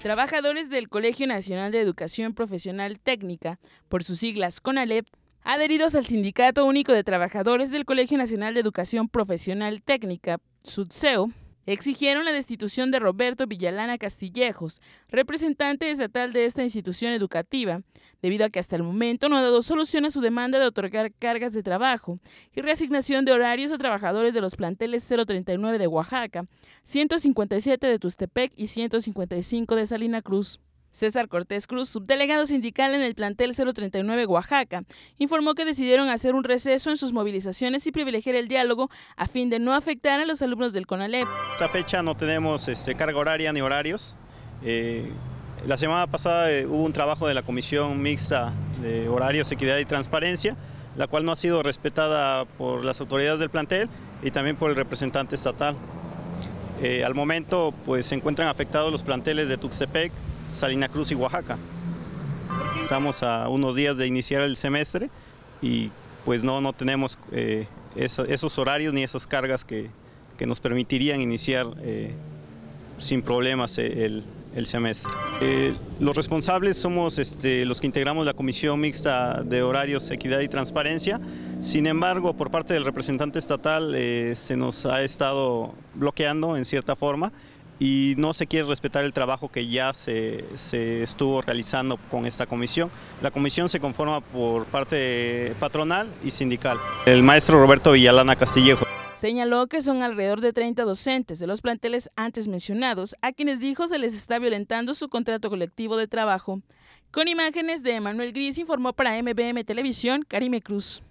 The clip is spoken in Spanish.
Trabajadores del Colegio Nacional de Educación Profesional Técnica, por sus siglas CONALEP, adheridos al Sindicato Único de Trabajadores del Colegio Nacional de Educación Profesional Técnica, SUDCEO exigieron la destitución de Roberto Villalana Castillejos, representante estatal de esta institución educativa, debido a que hasta el momento no ha dado solución a su demanda de otorgar cargas de trabajo y reasignación de horarios a trabajadores de los planteles 039 de Oaxaca, 157 de Tustepec y 155 de Salina Cruz. César Cortés Cruz, subdelegado sindical en el plantel 039 Oaxaca, informó que decidieron hacer un receso en sus movilizaciones y privilegiar el diálogo a fin de no afectar a los alumnos del CONALEP. Esta fecha no tenemos este, carga horaria ni horarios. Eh, la semana pasada eh, hubo un trabajo de la Comisión Mixta de Horarios, Equidad y Transparencia, la cual no ha sido respetada por las autoridades del plantel y también por el representante estatal. Eh, al momento pues, se encuentran afectados los planteles de Tuxtepec, Salina Cruz y Oaxaca. Estamos a unos días de iniciar el semestre y pues no, no tenemos eh, esos horarios ni esas cargas que, nos permitirían iniciar eh, sin problemas eh, el, semestre. los responsables somos este, los que integramos la Comisión Mixta de Horarios, Equidad y Transparencia. Sin embargo, por parte del representante estatal se nos ha estado bloqueando en cierta forma y no se quiere respetar el trabajo que ya se, estuvo realizando con esta comisión. La comisión se conforma por parte patronal y sindical. El maestro Roberto Villalana Castillejo. Señaló que son alrededor de 30 docentes de los planteles antes mencionados a quienes dijo se les está violentando su contrato colectivo de trabajo. Con imágenes de Manuel Gris informó para MBM Televisión Karime Cruz.